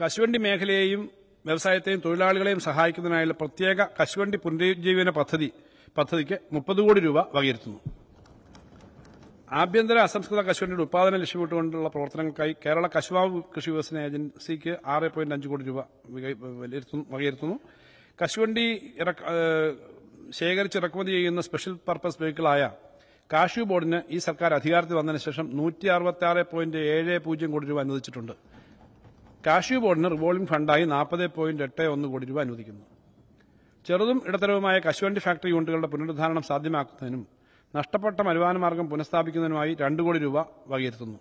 കശുവണ്ടി മേഖലയെയും വ്യവസായത്തെയും തൊഴിലാളികളെയും സഹായിക്കുന്നതിനായുള്ള പ്രത്യേക കശുവണ്ടി പുനരുജ്ജീവന പദ്ധതി പദ്ധതിക്ക് മുപ്പത് കോടി രൂപ വകയിരുത്തുന്നു ആഭ്യന്തര അസംസ്കൃത കശുവണ്ടിയുടെ ഉത്പാദനം ലക്ഷ്യമിട്ടുകൊണ്ടുള്ള പ്രവർത്തനങ്ങൾക്കായി കേരള കശുവാവ് കൃഷി വികസന ഏജൻസിക്ക് ആറ് പോയിന്റ് അഞ്ച് കോടി രൂപ വകയിരുത്തുന്നു കശുവണ്ടി ശേഖരിച്ച് ഇറക്കുമതി ചെയ്യുന്ന സ്പെഷ്യൽ പർപ്പസ് വെഹിക്കിളായ കാഷ്യൂ ബോർഡിന് ഈ സർക്കാർ അധികാരത്തിൽ വന്നതിന് ശേഷം നൂറ്റി അറുപത്തി ആറ് പോയിന്റ് ഏഴ് പൂജ്യം കോടി രൂപ അനുവദിച്ചിട്ടുണ്ട് കാഷ്യു ബോർഡിന് റിവോൾവിംഗ് ഫണ്ടായി നാൽപ്പത് പോയിന്റ് എട്ട് ഒന്ന് കോടി രൂപ അനുവദിക്കുന്നു ചെറുതും ഇടത്തരവുമായ കശുവണ്ടി ഫാക്ടറി യൂണിറ്റുകളുടെ പുനരുദ്ധാരണം സാധ്യമാക്കുന്നതിനും നഷ്ടപ്പെട്ട വരുമാനമാർഗം പുനഃസ്ഥാപിക്കുന്നതിനുമായി രണ്ട് കോടി രൂപ വകയിരുത്തുന്നു